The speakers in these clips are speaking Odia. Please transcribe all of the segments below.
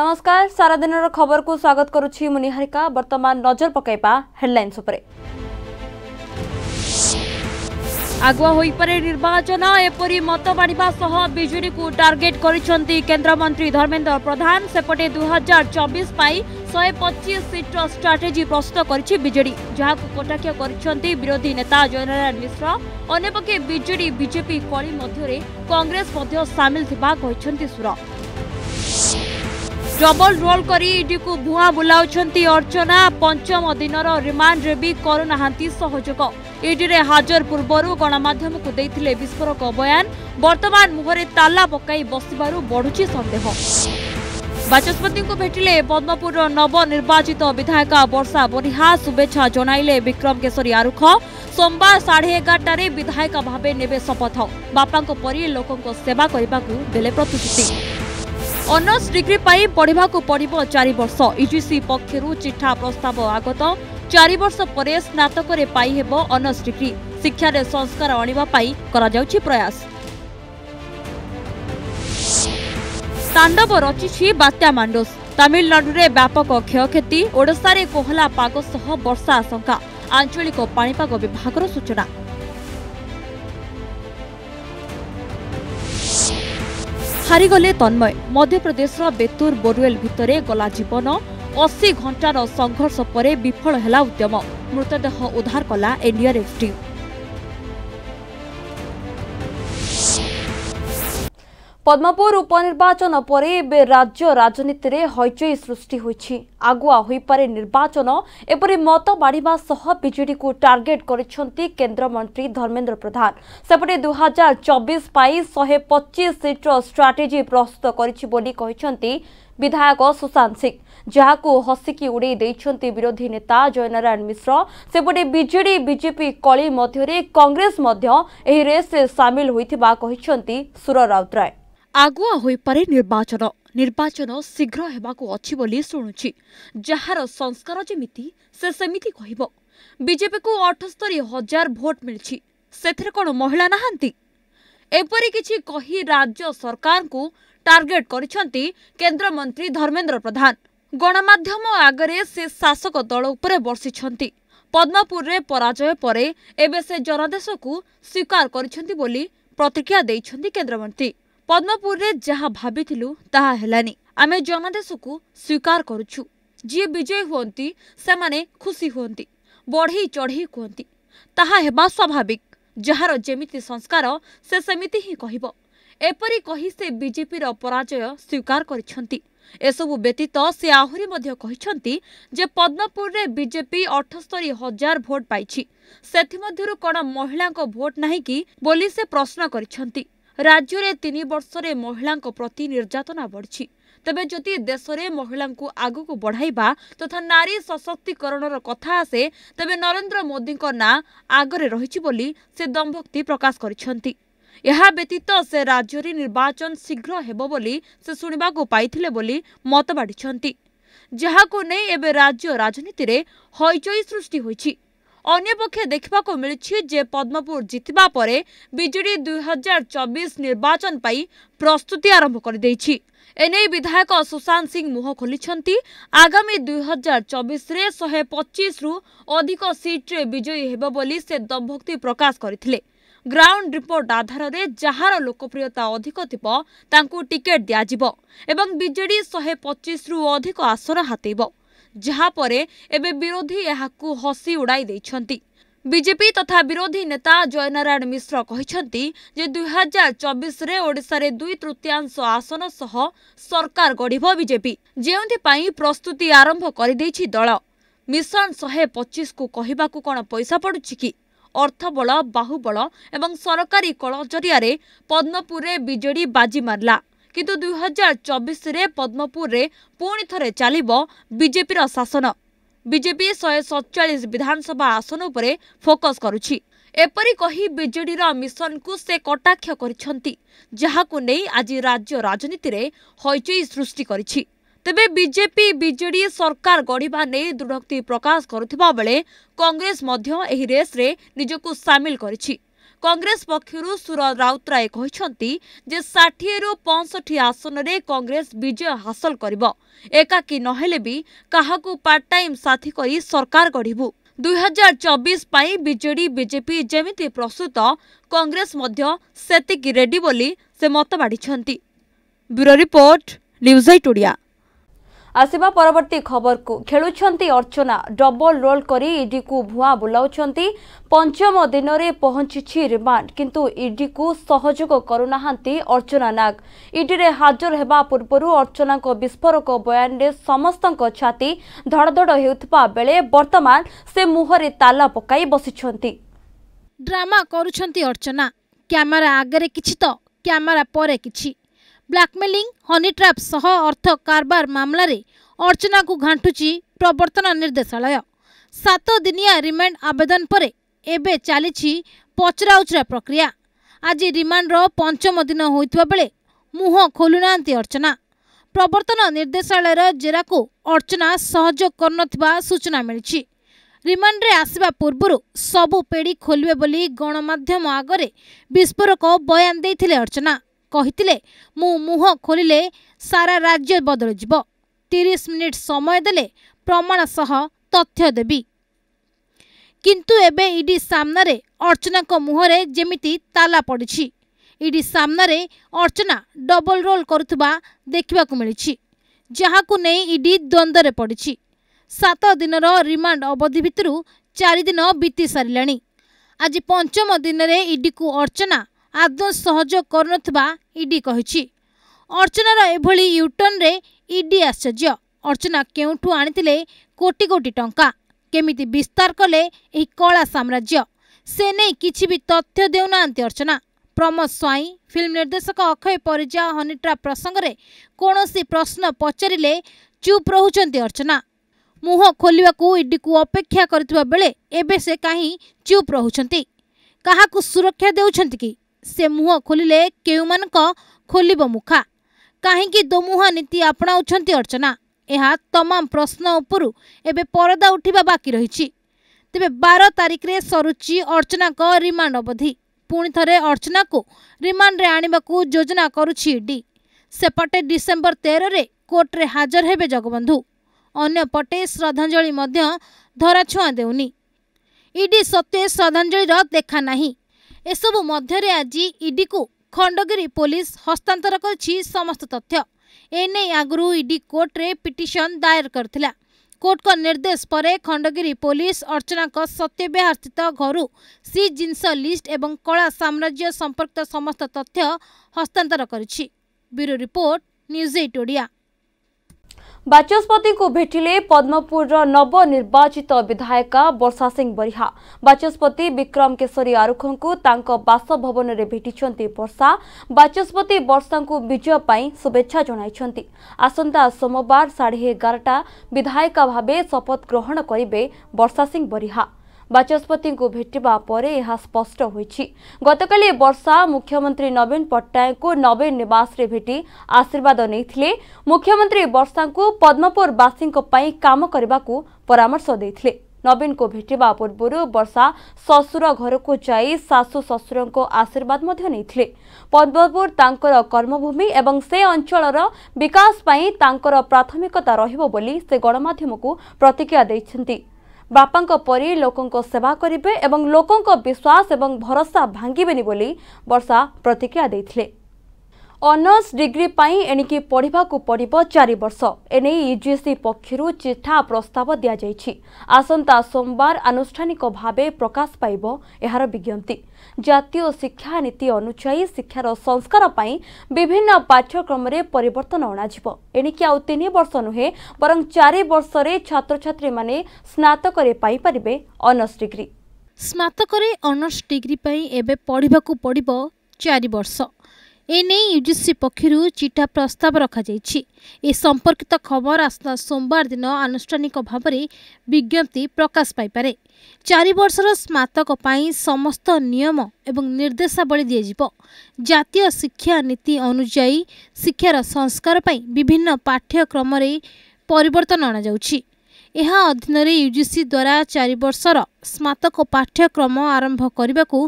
নমস্কার সারাদিনর খবরকু স্বাগত করুছি মু নিহারিকা বর্তমান নজর পকাইবা হেডলাইন্স উপরে আগুয়া হইপারে নির্বাচন এপরি মত বাড়া সহ বিজেডিকে টার্গেট করেছেন কেন্দ্রমন্ত্রী ধর্মেন্দ্র প্রধান সেপটে দুই হাজার চবিশ পাই শহে পঁচিশ সিটর স্ট্রাটেজি প্রস্তুত করেছে বিজেডি যা কটাক্ষ করেছেন বিরোধী নেতা জয়নারায়ণ মিশ্র অন্যপক্ষে বিজেডি বিজেপি কলি মধ্যে কংগ্রেস মধ্য সামিল থাকা সুর डबल करी गरि इडी भुवा बुलाउने अर्चना पञ्चम दिन रिमाणले सहयोग इडि हाजर पूर्व गणमा विस्फोरक बयान बर्तमा मुहे ताला पक बढुह बाचस्पति भेटि पद्मपुर नवनिर्वाचित विधायक वर्षा बरिहा शुभेच्छा जनैले बिक्रम केशवी आरुख सोमबार साढे एघारट विधायक भा न शपथ बापाको परि लोको सेवा दले प्रतिश्रुति ଅନର୍ସ ଡିଗ୍ରୀ ପାଇଁ ପଢ଼ିବାକୁ ପଡ଼ିବ ଚାରି ବର୍ଷ ୟୁଜିସି ପକ୍ଷରୁ ଚିଠା ପ୍ରସ୍ତାବ ଆଗତ ଚାରି ବର୍ଷ ପରେ ସ୍ନାତକରେ ପାଇ ହେବ ଅନର୍ସ ଡିଗ୍ରୀ ଶିକ୍ଷାରେ ସଂସ୍କାର ଆଣିବା ପାଇଁ କରାଯାଉଛି ପ୍ରୟାସ ତାଣ୍ଡବ ରଚିଛି ବାତ୍ୟା ମାଣ୍ଡୋସ ତାମିଲନାଡୁରେ ବ୍ୟାପକ କ୍ଷୟକ୍ଷତି ଓଡ଼ିଶାରେ କୋହଲା ପାଗ ସହ ବର୍ଷା ଆଶଙ୍କା ଆଞ୍ଚଳିକ ପାଣିପାଗ ବିଭାଗର ସୂଚନା ହାରିଗଲେ ତନ୍ମୟ ମଧ୍ୟପ୍ରଦେଶର ବେତୁର ବୋରୁଏଲ ଭିତରେ ଗଲା ଜୀବନ ଅଶୀ ଘଣ୍ଟାର ସଂଘର୍ଷ ପରେ ବିଫଳ ହେଲା ଉଦ୍ୟମ ମୃତଦେହ ଉଦ୍ଧାର କଲା ଏନ୍ଡିଆର୍ଏଫ୍ ଟିମ୍ পদ্মপুর উপনির্বাচন পরে এবে রাজ্য রাজনীতিরে হইচই সৃষ্টি হয়েছে আগুয়া হইপারে নির্বাচন এপরি মত বাড়া সহ বিজেডি কু টার্গেট করেছেন কেন্দ্রমন্ত্রী ধর্মেন্দ্র প্রধান সেপটে দু হাজার চবিশ পাই শহে পঁচিশ সিট্র স্ট্রাটেজি প্রস্তুত করেছে বলে বিধায়ক সুশান্ত সিং যা হসিকি উড়াই দিয়েছেন বিরোধী নেতা জয়নারায়ণ মিশ্র সেপটে বিজেডি বিজেপি কলি মধ্যে কংগ্রেস মধ্য এই রেসে সামিল হয়ে সুর রাউতরায় ଆଗୁଆ ହୋଇପାରେ ନିର୍ବାଚନ ନିର୍ବାଚନ ଶୀଘ୍ର ହେବାକୁ ଅଛି ବୋଲି ଶୁଣୁଛି ଯାହାର ସଂସ୍କାର ଯେମିତି ସେ ସେମିତି କହିବ ବିଜେପିକୁ ଅଠସ୍ତରି ହଜାର ଭୋଟ୍ ମିଳିଛି ସେଥିରେ କ'ଣ ମହିଳା ନାହାନ୍ତି ଏପରି କିଛି କହି ରାଜ୍ୟ ସରକାରଙ୍କୁ ଟାର୍ଗେଟ୍ କରିଛନ୍ତି କେନ୍ଦ୍ରମନ୍ତ୍ରୀ ଧର୍ମେନ୍ଦ୍ର ପ୍ରଧାନ ଗଣମାଧ୍ୟମ ଆଗରେ ସେ ଶାସକ ଦଳ ଉପରେ ବର୍ଷିଛନ୍ତି ପଦ୍ମପୁରରେ ପରାଜୟ ପରେ ଏବେ ସେ ଜନାଦେଶକୁ ସ୍ୱୀକାର କରିଛନ୍ତି ବୋଲି ପ୍ରତିକ୍ରିୟା ଦେଇଛନ୍ତି କେନ୍ଦ୍ରମନ୍ତ୍ରୀ ପଦ୍ମପୁରରେ ଯାହା ଭାବିଥିଲୁ ତାହା ହେଲାନି ଆମେ ଜନାଦେଶକୁ ସ୍ୱୀକାର କରୁଛୁ ଯିଏ ବିଜୟୀ ହୁଅନ୍ତି ସେମାନେ ଖୁସି ହୁଅନ୍ତି ବଢ଼େଇ ଚଢ଼େଇ କୁହନ୍ତି ତାହା ହେବା ସ୍ୱାଭାବିକ ଯାହାର ଯେମିତି ସଂସ୍କାର ସେ ସେମିତି ହିଁ କହିବ ଏପରି କହି ସେ ବିଜେପିର ପରାଜୟ ସ୍ୱୀକାର କରିଛନ୍ତି ଏସବୁ ବ୍ୟତୀତ ସେ ଆହୁରି ମଧ୍ୟ କହିଛନ୍ତି ଯେ ପଦ୍ମପୁରରେ ବିଜେପି ଅଠସ୍ତରୀ ହଜାର ଭୋଟ୍ ପାଇଛି ସେଥିମଧ୍ୟରୁ କ'ଣ ମହିଳାଙ୍କ ଭୋଟ ନାହିଁ କି ବୋଲି ସେ ପ୍ରଶ୍ନ କରିଛନ୍ତି ରାଜ୍ୟରେ ତିନି ବର୍ଷରେ ମହିଳାଙ୍କ ପ୍ରତି ନିର୍ଯାତନା ବଢ଼ିଛି ତେବେ ଯଦି ଦେଶରେ ମହିଳାଙ୍କୁ ଆଗକୁ ବଢ଼ାଇବା ତଥା ନାରୀ ସଶକ୍ତିକରଣର କଥା ଆସେ ତେବେ ନରେନ୍ଦ୍ର ମୋଦିଙ୍କ ନାଁ ଆଗରେ ରହିଛି ବୋଲି ସେ ଦମ୍ଭକ୍ତି ପ୍ରକାଶ କରିଛନ୍ତି ଏହା ବ୍ୟତୀତ ସେ ରାଜ୍ୟରେ ନିର୍ବାଚନ ଶୀଘ୍ର ହେବ ବୋଲି ସେ ଶୁଣିବାକୁ ପାଇଥିଲେ ବୋଲି ମତ ବାଢ଼ିଛନ୍ତି ଯାହାକୁ ନେଇ ଏବେ ରାଜ୍ୟ ରାଜନୀତିରେ ହଇଚଇ ସୃଷ୍ଟି ହୋଇଛି ଅନ୍ୟପକ୍ଷେ ଦେଖିବାକୁ ମିଳିଛି ଯେ ପଦ୍ମପୁର ଜିତିବା ପରେ ବିଜେଡି ଦୁଇହଜାର ଚବିଶ ନିର୍ବାଚନ ପାଇଁ ପ୍ରସ୍ତୁତି ଆରମ୍ଭ କରିଦେଇଛି ଏନେଇ ବିଧାୟକ ସୁଶାନ୍ତ ସିଂ ମୁହଁ ଖୋଲିଛନ୍ତି ଆଗାମୀ ଦୁଇହଜାର ଚବିଶରେ ଶହେ ପଚିଶରୁ ଅଧିକ ସିଟ୍ରେ ବିଜୟୀ ହେବ ବୋଲି ସେ ଦମ୍ଭକ୍ତି ପ୍ରକାଶ କରିଥିଲେ ଗ୍ରାଉଣ୍ଡ ରିପୋର୍ଟ ଆଧାରରେ ଯାହାର ଲୋକପ୍ରିୟତା ଅଧିକ ଥିବ ତାଙ୍କୁ ଟିକେଟ୍ ଦିଆଯିବ ଏବଂ ବିଜେଡି ଶହେ ପଚିଶରୁ ଅଧିକ ଆସନ ହାତେଇବ ଯାହାପରେ ଏବେ ବିରୋଧୀ ଏହାକୁ ହସି ଉଡ଼ାଇ ଦେଇଛନ୍ତି ବିଜେପି ତଥା ବିରୋଧୀ ନେତା ଜୟନାରାୟଣ ମିଶ୍ର କହିଛନ୍ତି ଯେ ଦୁଇହଜାର ଚବିଶରେ ଓଡ଼ିଶାରେ ଦୁଇ ତୃତୀୟାଂଶ ଆସନ ସହ ସରକାର ଗଢ଼ିବ ବିଜେପି ଯେଉଁଥିପାଇଁ ପ୍ରସ୍ତୁତି ଆରମ୍ଭ କରିଦେଇଛି ଦଳ ମିଶନ ଶହେ ପଚିଶକୁ କହିବାକୁ କ'ଣ ପଇସା ପଡ଼ୁଛି କି ଅର୍ଥବଳ ବାହୁବଳ ଏବଂ ସରକାରୀ କଳ ଜରିଆରେ ପଦ୍ମପୁରରେ ବିଜେଡ଼ି ବାଜି ମାରିଲା କିନ୍ତୁ ଦୁଇ ହଜାର ଚବିଶରେ ପଦ୍ମପୁରରେ ପୁଣି ଥରେ ଚାଲିବ ବିଜେପିର ଶାସନ ବିଜେପି ଶହେ ସତଚାଳିଶ ବିଧାନସଭା ଆସନ ଉପରେ ଫୋକସ୍ କରୁଛି ଏପରି କହି ବିଜେଡିର ମିଶନକୁ ସେ କଟାକ୍ଷ କରିଛନ୍ତି ଯାହାକୁ ନେଇ ଆଜି ରାଜ୍ୟ ରାଜନୀତିରେ ହଇଚଇ ସୃଷ୍ଟି କରିଛି ତେବେ ବିଜେପି ବିଜେଡି ସରକାର ଗଢ଼ିବା ନେଇ ଦୃଢ଼ୋକ୍ତି ପ୍ରକାଶ କରୁଥିବା ବେଳେ କଂଗ୍ରେସ ମଧ୍ୟ ଏହି ରେସ୍ରେ ନିଜକୁ ସାମିଲ କରିଛି କଂଗ୍ରେସ ପକ୍ଷରୁ ସୁର ରାଉତରାୟ କହିଛନ୍ତି ଯେ ଷାଠିଏରୁ ପଞ୍ଚଷଠି ଆସନରେ କଂଗ୍ରେସ ବିଜୟ ହାସଲ କରିବ ଏକାକୀ ନହେଲେ ବି କାହାକୁ ପାର୍ଟ ଟାଇମ୍ ସାଥୀ କରି ସରକାର ଗଢ଼ିବୁ ଦୁଇହଜାର ଚବିଶ ପାଇଁ ବିଜେଡି ବିଜେପି ଯେମିତି ପ୍ରସ୍ତୁତ କଂଗ୍ରେସ ମଧ୍ୟ ସେତିକି ରେଡି ବୋଲି ସେ ମତ ବାଢ଼ିଛନ୍ତି bureau report news eight Odia ଆସିବା ପରବର୍ତ୍ତୀ ଖବରକୁ ଖେଳୁଛନ୍ତି ଅର୍ଚ୍ଚନା ଡବଲ ରୋଲ କରି ଇଡିକୁ ଭୂଆଁ ବୁଲାଉଛନ୍ତି ପଞ୍ଚମ ଦିନରେ ପହଞ୍ଚିଛି ରିମାଣ୍ଡ କିନ୍ତୁ ଇଡିକୁ ସହଯୋଗ କରୁନାହାନ୍ତି ଅର୍ଚ୍ଚନା ନାଗ ଇଡିରେ ହାଜର ହେବା ପୂର୍ବରୁ ଅର୍ଚ୍ଚନାଙ୍କ ବିସ୍ଫୋରକ ବୟାନରେ ସମସ୍ତଙ୍କ ଛାତି ଧଡ଼ଧଡ଼ ହେଉଥିବା ବେଳେ ବର୍ତ୍ତମାନ ସେ ମୁହଁରେ ତାଲା ପକାଇ ବସିଛନ୍ତି ଡ୍ରାମା କରୁଛନ୍ତି ଅର୍ଚ୍ଚନା କ୍ୟାମେରା ଆଗରେ କିଛି ତ କ୍ୟାମେରା ପରେ କିଛି ବ୍ଲାକମେଲିଂ ହନିଟ୍ରାପ୍ ସହ ଅର୍ଥ କାରବାର ମାମଲାରେ ଅର୍ଚ୍ଚନାକୁ ଘାଣ୍ଟୁଛି ପ୍ରବର୍ତ୍ତନ ନିର୍ଦ୍ଦେଶାଳୟ ସାତ ଦିନିଆ ରିମାଣ୍ଡ ଆବେଦନ ପରେ ଏବେ ଚାଲିଛି ପଚରାଉଚରା ପ୍ରକ୍ରିୟା ଆଜି ରିମାଣ୍ଡର ପଞ୍ଚମ ଦିନ ହୋଇଥିବା ବେଳେ ମୁହଁ ଖୋଲୁନାହାନ୍ତି ଅର୍ଚ୍ଚନା ପ୍ରବର୍ତ୍ତନ ନିର୍ଦ୍ଦେଶାଳୟର ଜେରାକୁ ଅର୍ଚ୍ଚନା ସହଯୋଗ କରୁନଥିବା ସୂଚନା ମିଳିଛି ରିମାଣ୍ଡରେ ଆସିବା ପୂର୍ବରୁ ସବୁ ପେଡ଼ି ଖୋଲିବେ ବୋଲି ଗଣମାଧ୍ୟମ ଆଗରେ ବିସ୍ଫୋରକ ବୟାନ ଦେଇଥିଲେ ଅର୍ଚ୍ଚନା କହିଥିଲେ ମୁଁ ମୁହଁ ଖୋଲିଲେ ସାରା ରାଜ୍ୟ ବଦଳିଯିବ ତିରିଶ ମିନିଟ୍ ସମୟ ଦେଲେ ପ୍ରମାଣ ସହ ତଥ୍ୟ ଦେବି କିନ୍ତୁ ଏବେ ଇଡି ସାମ୍ନାରେ ଅର୍ଚ୍ଚନାଙ୍କ ମୁହଁରେ ଯେମିତି ତାଲା ପଡ଼ିଛି ଇଡି ସାମ୍ନାରେ ଅର୍ଚ୍ଚନା ଡବଲ ରୋଲ୍ କରୁଥିବା ଦେଖିବାକୁ ମିଳିଛି ଯାହାକୁ ନେଇ ଇଡି ଦ୍ୱନ୍ଦ୍ୱରେ ପଡ଼ିଛି ସାତ ଦିନର ରିମାଣ୍ଡ ଅବଧି ଭିତରୁ ଚାରିଦିନ ବିତି ସାରିଲାଣି ଆଜି ପଞ୍ଚମ ଦିନରେ ଇଡିକୁ ଅର୍ଚ୍ଚନା ଆଦୌ ସହଯୋଗ କରୁନଥିବା ଇଡି କହିଛି ଅର୍ଚ୍ଚନାର ଏଭଳି ୟୁଟର୍ଣ୍ଣରେ ଇଡି ଆଶ୍ଚର୍ଯ୍ୟ ଅର୍ଚ୍ଚନା କେଉଁଠୁ ଆଣିଥିଲେ କୋଟି କୋଟି ଟଙ୍କା କେମିତି ବିସ୍ତାର କଲେ ଏହି କଳା ସାମ୍ରାଜ୍ୟ ସେ ନେଇ କିଛି ବି ତଥ୍ୟ ଦେଉନାହାନ୍ତି ଅର୍ଚ୍ଚନା ପ୍ରମୋଦ ସ୍ୱାଇଁ ଫିଲ୍ମ ନିର୍ଦ୍ଦେଶକ ଅକ୍ଷୟ ପରିଜା ହନିଟ୍ରା ପ୍ରସଙ୍ଗରେ କୌଣସି ପ୍ରଶ୍ନ ପଚାରିଲେ ଚୁପ୍ ରହୁଛନ୍ତି ଅର୍ଚ୍ଚନା ମୁହଁ ଖୋଲିବାକୁ ଇଡିକୁ ଅପେକ୍ଷା କରିଥିବା ବେଳେ ଏବେ ସେ କାହିଁ ଚୁପ୍ ରହୁଛନ୍ତି କାହାକୁ ସୁରକ୍ଷା ଦେଉଛନ୍ତି କି ସେ ମୁହଁ ଖୋଲିଲେ କେଉଁମାନଙ୍କ ଖୋଲିବ ମୁଖା କାହିଁକି ଦୋମୁହା ନୀତି ଆପଣାଉଛନ୍ତି ଅର୍ଚ୍ଚନା ଏହା ତମାମ ପ୍ରଶ୍ନ ଉପରୁ ଏବେ ପରଦା ଉଠିବା ବାକି ରହିଛି ତେବେ ବାର ତାରିଖରେ ସରୁଛି ଅର୍ଚ୍ଚନାଙ୍କ ରିମାଣ୍ଡ ଅବଧି ପୁଣି ଥରେ ଅର୍ଚ୍ଚନାକୁ ରିମାଣ୍ଡରେ ଆଣିବାକୁ ଯୋଜନା କରୁଛି ଇଡି ସେପଟେ ଡିସେମ୍ବର ତେରରେ କୋର୍ଟରେ ହାଜର ହେବେ ଜଗବନ୍ଧୁ ଅନ୍ୟପଟେ ଶ୍ରଦ୍ଧାଞ୍ଜଳି ମଧ୍ୟ ଧରାଛୁଆଁ ଦେଉନି ଇଡି ସତ୍ୱେ ଶ୍ରଦ୍ଧାଞ୍ଜଳିର ଦେଖା ନାହିଁ ଏସବୁ ମଧ୍ୟରେ ଆଜି ଇଡିକୁ ଖଣ୍ଡଗିରି ପୋଲିସ ହସ୍ତାନ୍ତର କରିଛି ସମସ୍ତ ତଥ୍ୟ ଏ ନେଇ ଆଗରୁ ଇଡି କୋର୍ଟରେ ପିଟିସନ ଦାୟର କରିଥିଲା କୋର୍ଟଙ୍କ ନିର୍ଦ୍ଦେଶ ପରେ ଖଣ୍ଡଗିରି ପୋଲିସ ଅର୍ଚ୍ଚନାଙ୍କ ସତ୍ୟବିହାର ସ୍ଥିତ ଘରୁ ସି ଜିନିଷ ଲିଷ୍ଟ ଏବଂ କଳା ସାମ୍ରାଜ୍ୟ ସମ୍ପର୍କିତ ସମସ୍ତ ତଥ୍ୟ ହସ୍ତାନ୍ତର କରିଛି bureau report news eight Odia बाचस्पति भेटिले पद्मपुर र निर्वाचित विधायक वर्षा सिंह बरिहा बरिहाचस्पति बिक्रम केशरी आरुख त बासभवनर भेटिन्छ वर्षा बाचस्पति वर्षा विजयपै शुभेच्छा आसंता सोमबार 11:30 टा विधायक भा शपथ ग्रहण गरे वर्षा सिंह बरिहा ବାଚସ୍ପତିଙ୍କୁ ଭେଟିବା ପରେ ଏହା ସ୍ପଷ୍ଟ ହୋଇଛି ଗତକାଲି ବର୍ଷା ମୁଖ୍ୟମନ୍ତ୍ରୀ ନବୀନ ପଟ୍ଟନାୟକଙ୍କୁ ନବୀନ ନିବାସରେ ଭେଟି ଆଶୀର୍ବାଦ ନେଇଥିଲେ ମୁଖ୍ୟମନ୍ତ୍ରୀ ବର୍ଷାଙ୍କୁ ପଦ୍ମପୁରବାସୀଙ୍କ ପାଇଁ କାମ କରିବାକୁ ପରାମର୍ଶ ଦେଇଥିଲେ ନବୀନଙ୍କୁ ଭେଟିବା ପୂର୍ବରୁ ବର୍ଷା ଶ୍ୱଶୁର ଘରକୁ ଯାଇ ଶାଶୁ ଶ୍ୱଶୁରଙ୍କ ଆଶୀର୍ବାଦ ମଧ୍ୟ ନେଇଥିଲେ ପଦ୍ମପୁର ତାଙ୍କର କର୍ମଭୂମି ଏବଂ ସେ ଅଞ୍ଚଳର ବିକାଶ ପାଇଁ ତାଙ୍କର ପ୍ରାଥମିକତା ରହିବ ବୋଲି ସେ ଗଣମାଧ୍ୟମକୁ ପ୍ରତିକ୍ରିୟା ଦେଇଛନ୍ତି ବାପାଙ୍କ ପରି ଲୋକଙ୍କ ସେବା କରିବେ ଏବଂ ଲୋକଙ୍କ ବିଶ୍ୱାସ ଏବଂ ଭରସା ଭାଙ୍ଗିବେନି ବୋଲି ବର୍ଷା ପ୍ରତିକ୍ରିୟା ଦେଇଥିଲେ ଅନର୍ସ ଡିଗ୍ରୀ ପାଇଁ ଏଣିକି ପଢ଼ିବାକୁ ପଡ଼ିବ ଚାରି ବର୍ଷ ଏନେଇ ୟୁଜିସି ପକ୍ଷରୁ ଚିଠା ପ୍ରସ୍ତାବ ଦିଆଯାଇଛି ଆସନ୍ତା ସୋମବାର ଆନୁଷ୍ଠାନିକ ଭାବେ ପ୍ରକାଶ ପାଇବ ଏହାର ବିଜ୍ଞପ୍ତି ଜାତୀୟ ଶିକ୍ଷାନୀତି ଅନୁଯାୟୀ ଶିକ୍ଷାର ସଂସ୍କାର ପାଇଁ ବିଭିନ୍ନ ପାଠ୍ୟକ୍ରମରେ ପରିବର୍ତ୍ତନ ଅଣାଯିବ ଏଣିକି ଆଉ ତିନି ବର୍ଷ ନୁହେଁ ବରଂ ଚାରି ବର୍ଷରେ ଛାତ୍ରଛାତ୍ରୀମାନେ ସ୍ନାତକରେ ପାଇପାରିବେ ଅନର୍ସ ଡିଗ୍ରୀ ସ୍ନାତକରେ ଅନର୍ସ ଡିଗ୍ରୀ ପାଇଁ ଏବେ ପଢ଼ିବାକୁ ପଡ଼ିବ ଚାରି ଏନେଇ ୟୁଜିସି ପକ୍ଷରୁ ଚିଠା ପ୍ରସ୍ତାବ ରଖାଯାଇଛି ଏ ସମ୍ପର୍କିତ ଖବର ଆସନ୍ତା ସୋମବାର ଦିନ ଆନୁଷ୍ଠାନିକ ଭାବରେ ବିଜ୍ଞପ୍ତି ପ୍ରକାଶ ପାଇପାରେ ଚାରିବର୍ଷର ସ୍ନାତକ ପାଇଁ ସମସ୍ତ ନିୟମ ଏବଂ ନିର୍ଦ୍ଦେଶାବଳୀ ଦିଆଯିବ ଜାତୀୟ ଶିକ୍ଷା ନୀତି ଅନୁଯାୟୀ ଶିକ୍ଷାର ସଂସ୍କାର ପାଇଁ ବିଭିନ୍ନ ପାଠ୍ୟକ୍ରମରେ ପରିବର୍ତ୍ତନ ଅଣାଯାଉଛି ଏହା ଅଧୀନରେ ୟୁଜିସି ଦ୍ୱାରା ଚାରିବର୍ଷର ସ୍ନାତକ ପାଠ୍ୟକ୍ରମ ଆରମ୍ଭ କରିବାକୁ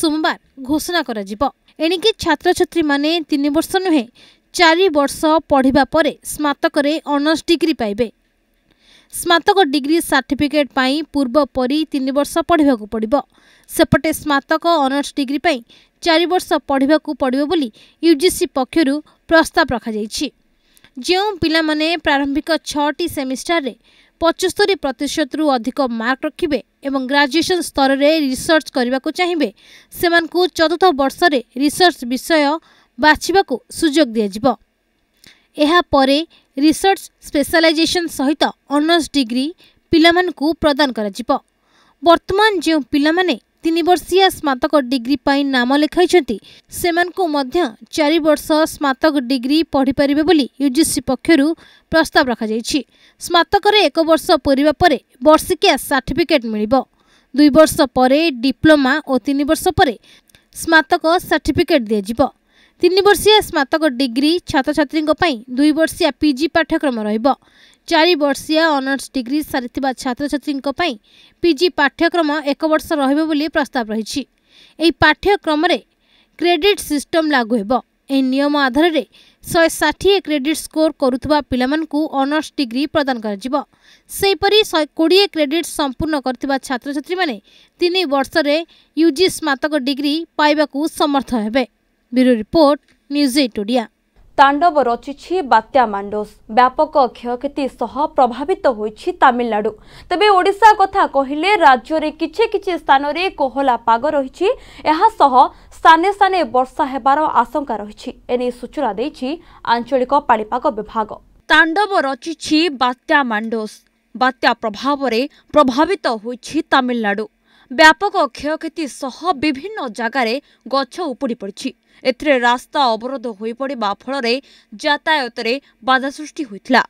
ସୋମବାର ଘୋଷଣା କରାଯିବ ଏଣିକି ଛାତ୍ରଛାତ୍ରୀମାନେ ତିନି ବର୍ଷ ନୁହେଁ ଚାରି ବର୍ଷ ପଢ଼ିବା ପରେ ସ୍ନାତକରେ ଅନର୍ସ ଡିଗ୍ରୀ ପାଇବେ ସ୍ନାତକ ଡିଗ୍ରୀ ସାର୍ଟିଫିକେଟ୍ ପାଇଁ ପୂର୍ବ ପରି ତିନି ବର୍ଷ ପଢ଼ିବାକୁ ପଡ଼ିବ ସେପଟେ ସ୍ନାତକ ଅନର୍ସ ଡିଗ୍ରୀ ପାଇଁ ଚାରି ବର୍ଷ ପଢ଼ିବାକୁ ପଡ଼ିବ ବୋଲି ୟୁଜିସି ପକ୍ଷରୁ ପ୍ରସ୍ତାବ ରଖାଯାଇଛି ଯେଉଁ ପିଲାମାନେ ପ୍ରାରମ୍ଭିକ ଛଅଟି ସେମିଷ୍ଟାରରେ ପଚସ୍ତରୀ ପ୍ରତିଶତରୁ ଅଧିକ ମାର୍କ ରଖିବେ ଏବଂ ଗ୍ରାଜୁଏସନ୍ ସ୍ତରରେ ରିସର୍ଚ୍ଚ କରିବାକୁ ଚାହିଁବେ ସେମାନଙ୍କୁ ଚତୁର୍ଥ ବର୍ଷରେ ରିସର୍ଚ୍ଚ ବିଷୟ ବାଛିବାକୁ ସୁଯୋଗ ଦିଆଯିବ ଏହାପରେ ରିସର୍ଚ୍ଚ ସ୍ପେଶାଲାଇଜେସନ୍ ସହିତ ଅନର୍ସ ଡିଗ୍ରୀ ପିଲାମାନଙ୍କୁ ପ୍ରଦାନ କରାଯିବ ବର୍ତ୍ତମାନ ଯେଉଁ ପିଲାମାନେ तीन वर्षिया स्मातक डिग्री नाम लेखाइसँग चार वर्ष स्मातक डिग्री पढिपारे यूजीसी पक्ष प्रस्ताव र स्तकले एक वर्ष परवासिकिया सर्टिफिकेट मियो दुई वर्ष डिप्लोमा तीन वर्ष स्मात सर्टिफिकेट दि ତିନି ବର୍ଷିଆ ସ୍ନାତକ ଡିଗ୍ରୀ ଛାତ୍ରଛାତ୍ରୀଙ୍କ ପାଇଁ ଦୁଇ ବର୍ଷିଆ ପିଜି ପାଠ୍ୟକ୍ରମ ରହିବ ଚାରି ବର୍ଷିଆ ଅନର୍ସ ଡିଗ୍ରୀ ସାରିଥିବା ଛାତ୍ରଛାତ୍ରୀଙ୍କ ପାଇଁ ପିଜି ପାଠ୍ୟକ୍ରମ ଏକ ବର୍ଷ ରହିବ ବୋଲି ପ୍ରସ୍ତାବ ରହିଛି ଏହି ପାଠ୍ୟକ୍ରମରେ କ୍ରେଡିଟ୍ ସିଷ୍ଟମ୍ ଲାଗୁ ହେବ ଏହି ନିୟମ ଆଧାରରେ ଶହେ ଷାଠିଏ କ୍ରେଡିଟ୍ ସ୍କୋର କରୁଥିବା ପିଲାମାନଙ୍କୁ ଅନର୍ସ ଡିଗ୍ରୀ ପ୍ରଦାନ କରାଯିବ ସେହିପରି ଶହେ କୋଡ଼ିଏ କ୍ରେଡିଟ୍ ସମ୍ପୂର୍ଣ୍ଣ କରିଥିବା ଛାତ୍ରଛାତ୍ରୀମାନେ ତିନି ବର୍ଷରେ ୟୁଜି ସ୍ନାତକ ଡିଗ୍ରୀ ପାଇବାକୁ ସମର୍ଥ ହେବେ bureau report news eight Odia তাণ্ডব রচিছি বাত্যা মান্ডোস ব্যাপক ক্ষয়ক্ষতি সহ প্রভাবিত হয়েছি তামিলনাড়ু তবে ওড়িশা কথা কহিলে রাজ্যের কিছু কিছু স্থানরে কোহলা পাগ রয়েছে এসহ স্থানে স্থানে বর্ষা হবার আশঙ্কা রয়েছে এনে সূচনা দিয়েছি আঞ্চলিক পাপাগ বিভাগ তাণ্ডব রচিছি বাত্যা মান্ডোস বাত্যা প্রভাবরে প্রভাবিত হয়েছি তামিলনাড়ু ବ୍ୟାପକ କ୍ଷୟକ୍ଷତି ସହ ବିଭିନ୍ନ ଜାଗାରେ ଗଛ ଉପୁଡ଼ି ପଡ଼ିଛି ଏଥିରେ ରାସ୍ତା ଅବରୋଧ ହୋଇପଡ଼ିବା ଫଳରେ ଯାତାୟତରେ ବାଧା ସୃଷ୍ଟି ହୋଇଥିଲା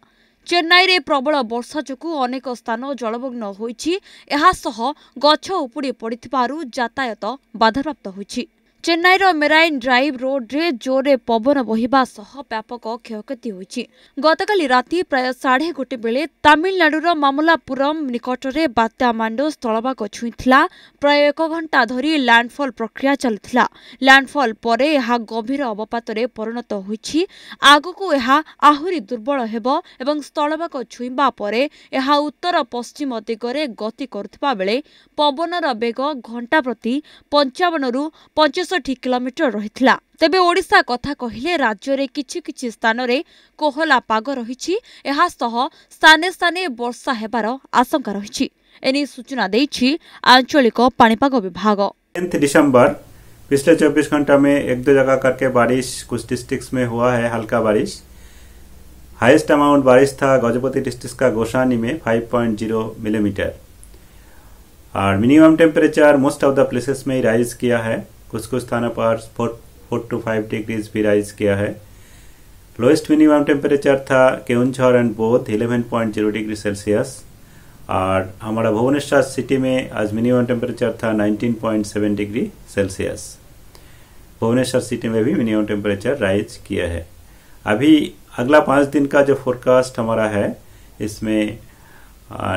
ଚେନ୍ନାଇରେ ପ୍ରବଳ ବର୍ଷା ଯୋଗୁଁ ଅନେକ ସ୍ଥାନ ଜଳମଗ୍ନ ହୋଇଛି ଏହା ସହ ଗଛ ଉପୁଡ଼ି ପଡ଼ିଥିବାରୁ ଯାତାୟତ ବାଧାପ୍ରାପ୍ତ ହୋଇଛି ଚେନ୍ନାଇର ମେରାଇନ୍ ଡ୍ରାଇଭ୍ ରୋଡ୍ରେ ଜୋରରେ ପବନ ବହିବା ସହ ବ୍ୟାପକ କ୍ଷୟକ୍ଷତି ହୋଇଛି ଗତକାଲି ରାତି ପ୍ରାୟ ସାଢ଼େ ଗୋଟେ ବେଳେ ତାମିଲନାଡୁର ମାମଲାପୁରମ୍ ନିକଟରେ ବାତ୍ୟା ମାଣ୍ଡ ସ୍ଥଳଭାଗ ଛୁଇଁଥିଲା ପ୍ରାୟ ଏକ ଘଣ୍ଟା ଧରି ଲ୍ୟାଣ୍ଡଫଲ୍ ପ୍ରକ୍ରିୟା ଚାଲିଥିଲା ଲ୍ୟାଣ୍ଡଫଲ୍ ପରେ ଏହା ଗଭୀର ଅବପାତରେ ପରିଣତ ହୋଇଛି ଆଗକୁ ଏହା ଆହୁରି ଦୁର୍ବଳ ହେବ ଏବଂ ସ୍ଥଳଭାଗ ଛୁଇଁବା ପରେ ଏହା ଉତ୍ତର ପଶ୍ଚିମ ଦିଗରେ ଗତି କରୁଥିବା ବେଳେ ପବନର ବେଗ ଘଣ୍ଟା ପ୍ରତି ପଞ୍ଚାବନରୁ ପଞ୍ଚଷଠି ଚଉଷଠି କିଲୋମିଟର रही ତେବେ ओडा कथा कहले राज्य କିଛି କିଛି कोहला କୋହଲା रही स्थान स्थान ସହ ସ୍ଥାନେ आशंका रही सूचना ଆଶଙ୍କା ରହିଛି ଏନେଇ ସୂଚନା ଦେଇଛି दिसंबर पिछले 24 घंटा में एक दो जगह करके बारिश कुछ डिस्ट्रिक्ट्स में हुआ है हल्का बारिश हाईएस्ट अमाउंट बारिश था गजपति डिस्ट्रिक्ट का गोसानी में 5.0 मिलीमीटर mm. और minimum temperature most of the places में राइज किया है कुछ कुछ स्थानों पर four four to five degrees भी राइज किया है लोएस्ट मिनिमम टेम्परेचर था Keonjhar and Boudh zero degree Celsius और हमारा भुवनेश्वर सिटी में आज मिनिमम टेम्परेचर था nineteen point seven degree Celsius Bhubaneswar city में भी मिनिमम टेम्परेचर राइज किया है अभी अगला पाँच दिन का जो फोरकास्ट हमारा है इसमें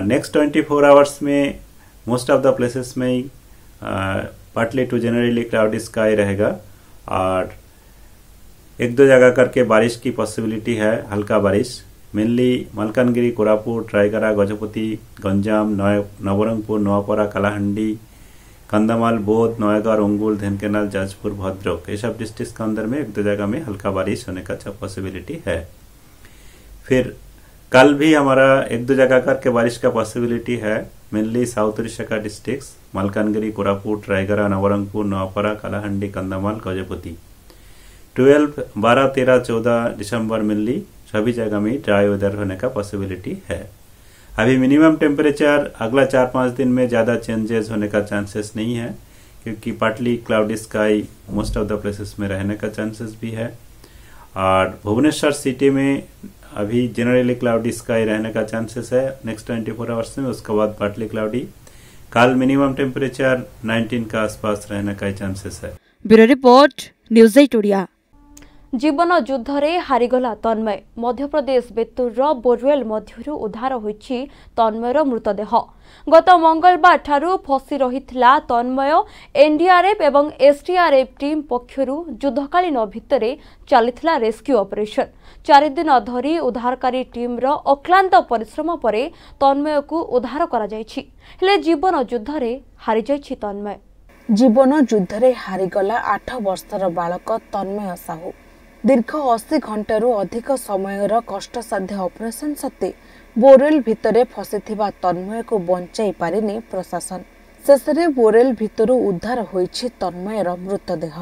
नेक्स्ट ट्वेंटी फोर आवर्स में मोस्ट ऑफ द प्लेसेस में partly to generally cloud sky रहेगा और एक दो जगह करके बारिश की पॉसिबिलिटी है हल्का बारिश मेनली मलकानगिरी कोरापुट रायगढ़ गजपति गंजाम नवरंगपुर नोआपाड़ा कालाहंडी कंदमाल बोध नोएगा अंगुल धनकेनाल जाजपुर भद्रक ये सब डिस्ट्रिक्ट के अंदर में एक दो जगह में हल्का बारिश होने का पॉसिबिलिटी है फिर कल भी हमारा एक दो जगह करके बारिश का पॉसिबिलिटी है मेनली साउथ उड़ीसा का डिस्ट्रिक्ट मलकानगिरी कोरापुट रायगढ़ नवरंगपुर नवापरा कालाहंडी कंधामाल गजपति 12, बारह तेरह चौदह दिसंबर मेनली सभी जगह में ड्राई वेदर होने का पॉसिबिलिटी है अभी मिनिमम टेम्परेचर अगला चार पांच दिन में ज़्यादा चेंजेस होने का चांसेस नहीं है क्योंकि partly cloudy sky most of the places में रहने का चांसेस भी है और भुवनेश्वर सिटी में अभी जनरली क्लाउडी स्काई रहने का चांसेस है नेक्स्ट 24 फोर आवर्स में उसके बाद पार्टली क्लाउडी कल मिनिमम टेम्परेचर 19 का आसपास रहने का चांसेस है ब्यूरो रिपोर्ट न्यूज एट ଜୀବନ ଯୁଦ୍ଧରେ ହାରିଗଲା ତନ୍ମୟ ମଧ୍ୟପ୍ରଦେଶ ବେତୁରର ବୋରୱେଲ୍ ମଧ୍ୟରୁ ଉଦ୍ଧାର ହୋଇଛି ତନ୍ମୟର ମୃତଦେହ ଗତ ମଙ୍ଗଳବାରଠାରୁ ଫସି ରହିଥିଲା ତନ୍ମୟ ଏନ୍ଡିଆର୍ଏଫ୍ ଏବଂ ଏସ୍ଡିଆର୍ଏଫ୍ ଟିମ୍ ପକ୍ଷରୁ ଯୁଦ୍ଧକାଳୀନ ଭିତରେ ଚାଲିଥିଲା ରେସ୍କ୍ୟୁ ଅପରେସନ୍ ଚାରିଦିନ ଧରି ଉଦ୍ଧାରକାରୀ ଟିମ୍ର ଅକ୍ଲାନ୍ତ ପରିଶ୍ରମ ପରେ ତନ୍ମୟକୁ ଉଦ୍ଧାର କରାଯାଇଛି ହେଲେ ଜୀବନ ଯୁଦ୍ଧରେ ହାରିଯାଇଛି ତନ୍ମୟ ଜୀବନ ଯୁଦ୍ଧରେ ହାରିଗଲା ଆଠ ବର୍ଷର ବାଳକ ତନ୍ମୟ ସାହୁ ଦୀର୍ଘ ଅଶୀ ଘଣ୍ଟାରୁ ଅଧିକ ସମୟର କଷ୍ଟସାଧ୍ୟ ଅପରେସନ୍ ସତ୍ତ୍ୱେ ବୋରେଲ ଭିତରେ ଫସିଥିବା ତନ୍ମୟକୁ ବଞ୍ଚାଇ ପାରିନି ପ୍ରଶାସନ ଶେଷରେ ବୋରେଲ ଭିତରୁ ଉଦ୍ଧାର ହୋଇଛି ତନ୍ମୟର ମୃତଦେହ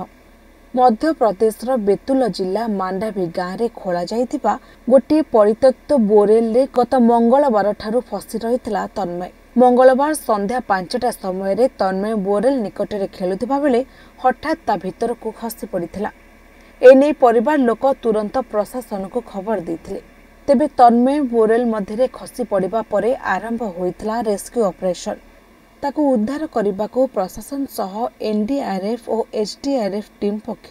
ମଧ୍ୟପ୍ରଦେଶର ବେତୁଲ ଜିଲ୍ଲା ମାଣ୍ଡାଭି ଗାଁରେ ଖୋଳାଯାଇଥିବା ଗୋଟିଏ ପରିତ୍ୟକ୍ତ ବୋରେଲରେ ଗତ ମଙ୍ଗଳବାରଠାରୁ ଫସି ରହିଥିଲା ତନ୍ମୟ ମଙ୍ଗଳବାର ସନ୍ଧ୍ୟା ପାଞ୍ଚଟା ସମୟରେ ତନ୍ମୟ ବୋରେଲ ନିକଟରେ ଖେଳୁଥିବା ବେଳେ ହଠାତ୍ ତା ଭିତରକୁ ଖସି ପଡ଼ିଥିଲା এনে পরিবার লোক তুরন্ত প্রশাসনকু খবর দিয়ে তেবে তন্ময় বোরেল মধ্যে খসি পড়া পরে আরম্ভ হয়েছিল রেস্ক্যু অপরেসন তাকে উদ্ধার করা প্রশাসন সহ এনডিআরএফ ও এসডিআরএফ টিম পক্ষ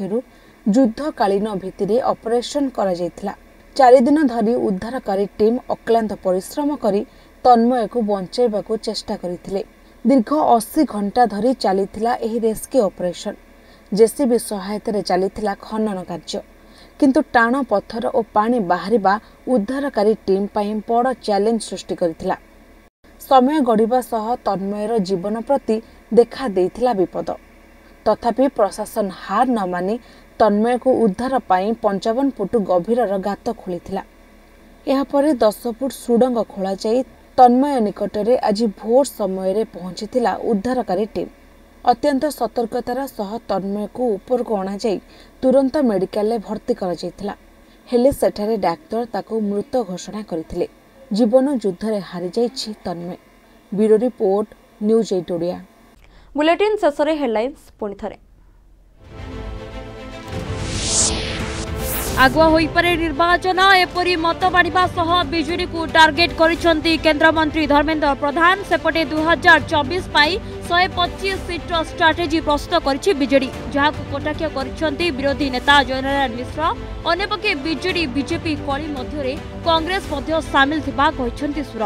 যুদ্ধকালীন ভিত্তিতে অপরেসন করা চারিদিন ধরে উদ্ধারকারী টিম অক্লান্ত পরিশ্রম করে তন্ময়কে বঞ্চাইবাকু চেষ্টা করে দীর্ঘ অশি ঘণ্টা ধরে চাল এই রেস্ক্যু অপরেসন ଜେସିବି ସହାୟତାରେ ଚାଲିଥିଲା ଖନନ କାର୍ଯ୍ୟ କିନ୍ତୁ ଟାଣ ପଥର ଓ ପାଣି ବାହାରିବା ଉଦ୍ଧାରକାରୀ ଟିମ୍ ପାଇଁ ବଡ଼ ଚ୍ୟାଲେଞ୍ଜ ସୃଷ୍ଟି କରିଥିଲା ସମୟ ଗଢ଼ିବା ସହ ତନ୍ମୟର ଜୀବନ ପ୍ରତି ଦେଖାଦେଇଥିଲା ବିପଦ ତଥାପି ପ୍ରଶାସନ ହାର ନ ମାନି ତନ୍ମୟକୁ ଉଦ୍ଧାର ପାଇଁ ପଞ୍ଚାବନ ଫୁଟ ଗଭୀରର ଗାତ ଖୋଲିଥିଲା ଏହାପରେ ଦଶ ଫୁଟ ସୁଡ଼ଙ୍ଗ ଖୋଳାଯାଇ ତନ୍ମୟ ନିକଟରେ ଆଜି ଭୋର ସମୟରେ ପହଞ୍ଚିଥିଲା ଉଦ୍ଧାରକାରୀ ଟିମ୍ ଅତ୍ୟନ୍ତ ସତର୍କତାର ସହ ତନ୍ମୟକୁ ଉପରକୁ ଅଣାଯାଇ ତୁରନ୍ତ ମେଡିକାଲରେ ଭର୍ତ୍ତି କରାଯାଇଥିଲା ହେଲେ ସେଠାରେ ଡାକ୍ତର ତାକୁ ମୃତ ଘୋଷଣା କରିଥିଲେ ଜୀବନ ଯୁଦ୍ଧରେ ହାରିଯାଇଛି Tanmay bureau report news eight Odia bulletin ଶେଷରେ ହେଡ୍ଲାଇନ୍ସ ପୁଣି ଥରେ আগুয়া হইপারে নির্বাচন এপরি মত বাড়া সহ বিজেডি টার্গেট করেছেন কেন্দ্রমন্ত্রী ধর্মেন্দ্র প্রধান সেপটে দুই হাজার চবিশ শহে পচিশ সিট্র স্ট্রাটেজি প্রস্তুত করেছে বিজেডি যা কটাক্ষ করেছেন বিরোধী নেতা জয়নারায়ণ মিশ্র অন্যপক্ষে বিজেডি বিজেপি কলি মধ্যে কংগ্রেস মধ্যে সামিল থাকা সুর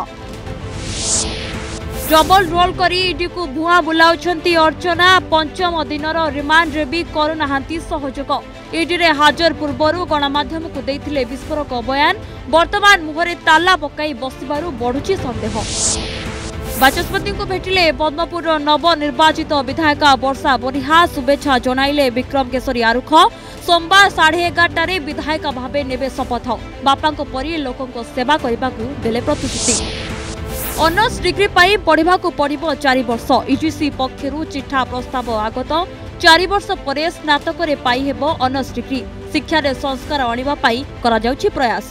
ডবল রোল করে ইডিকু ভুয়া বুলাউছেন অর্চনা পঞ্চম দিনর রিমান্ডরে বি করুনাহান্তি সহযোগ ଇଡିରେ ହାଜର ପୂର୍ବରୁ ଗଣମାଧ୍ୟମକୁ ଦେଇଥିଲେ ବିସ୍ଫୋରକ ବୟାନ ବର୍ତ୍ତମାନ ମୁହଁରେ ତାଲା ପକାଇ ବସିବାରୁ ବଢ଼ୁଛି ସନ୍ଦେହ ବାଚସ୍ପତିଙ୍କୁ ଭେଟିଲେ ପଦ୍ମପୁରର ନବନିର୍ବାଚିତ ବିଧାୟିକା ବର୍ଷା ବରିହା ଶୁଭେଚ୍ଛା ଜଣାଇଲେ ବିକ୍ରମ କେଶରୀ ଆରୁଖ ସୋମବାର ସାଢ଼େ ଏଗାରଟାରେ ବିଧାୟିକା ଭାବେ ନେବେ ଶପଥ ବାପାଙ୍କ ପରି ଲୋକଙ୍କ ସେବା କରିବାକୁ ଦେଲେ ପ୍ରତିଶ୍ରୁତି ଅନର୍ସ ଡିଗ୍ରୀ ପାଇଁ ପଢ଼ିବାକୁ ପଡ଼ିବ ଚାରି ବର୍ଷ ୟୁଜିସି ପକ୍ଷରୁ ଚିଠା ପ୍ରସ୍ତାବ ଆଗତ ଚାରି ବର୍ଷ ପରେ ସ୍ନାତକରେ ପାଇହେବ ଅନର୍ସ ଡିଗ୍ରୀ ଶିକ୍ଷାରେ ସଂସ୍କାର ଆଣିବା ପାଇଁ କରାଯାଉଛି ପ୍ରୟାସ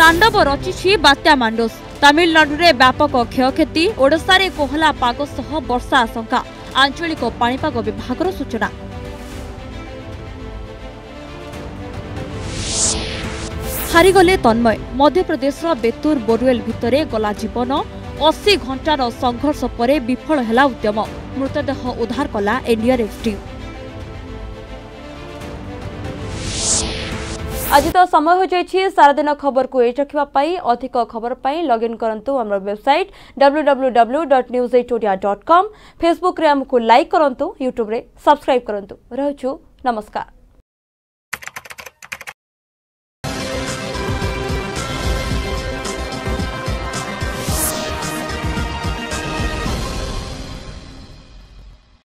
ତାଣ୍ଡବ ରଚିଛି ବାତ୍ୟା ମାଣ୍ଡୋସ ତାମିଲନାଡୁରେ ବ୍ୟାପକ କ୍ଷୟକ୍ଷତି ଓଡ଼ିଶାରେ କୋହଲା ପାଗ ସହ ବର୍ଷା ଆଶଙ୍କା ଆଞ୍ଚଳିକ ପାଣିପାଗ ବିଭାଗର ସୂଚନା ହାରିଗଲେ ତନ୍ମୟ ମଧ୍ୟପ୍ରଦେଶର ବେତୁର ବୋରୱେଲ ଭିତରେ ଗଲା ଜୀବନ ଅଶୀ ଘଣ୍ଟାର ସଂଘର୍ଷ ପରେ ବିଫଳ ହେଲା ଉଦ୍ୟମ ମୃତଦେହ ଉଦ୍ଧାର କଲା ଏନ୍ଡିଆର୍ଏଫ୍ ଟିମ୍ ଆଜି ତ ସମୟ ହୋଇଯାଇଛି ସାରାଦିନ ଖବରକୁ ଏଇ ରଖିବା ପାଇଁ ଅଧିକ ଖବର ପାଇଁ ଲଗ୍ଇନ୍ କରନ୍ତୁ ଆମର website W W W dot news eight Odia dot com ଫେସ୍ବୁକ୍ରେ ଆମକୁ ଲାଇକ୍ କରନ୍ତୁ ୟୁଟ୍ୟୁବ୍ରେ ସବସ୍କ୍ରାଇବ୍ କରନ୍ତୁ ରହୁଛୁ ନମସ୍କାର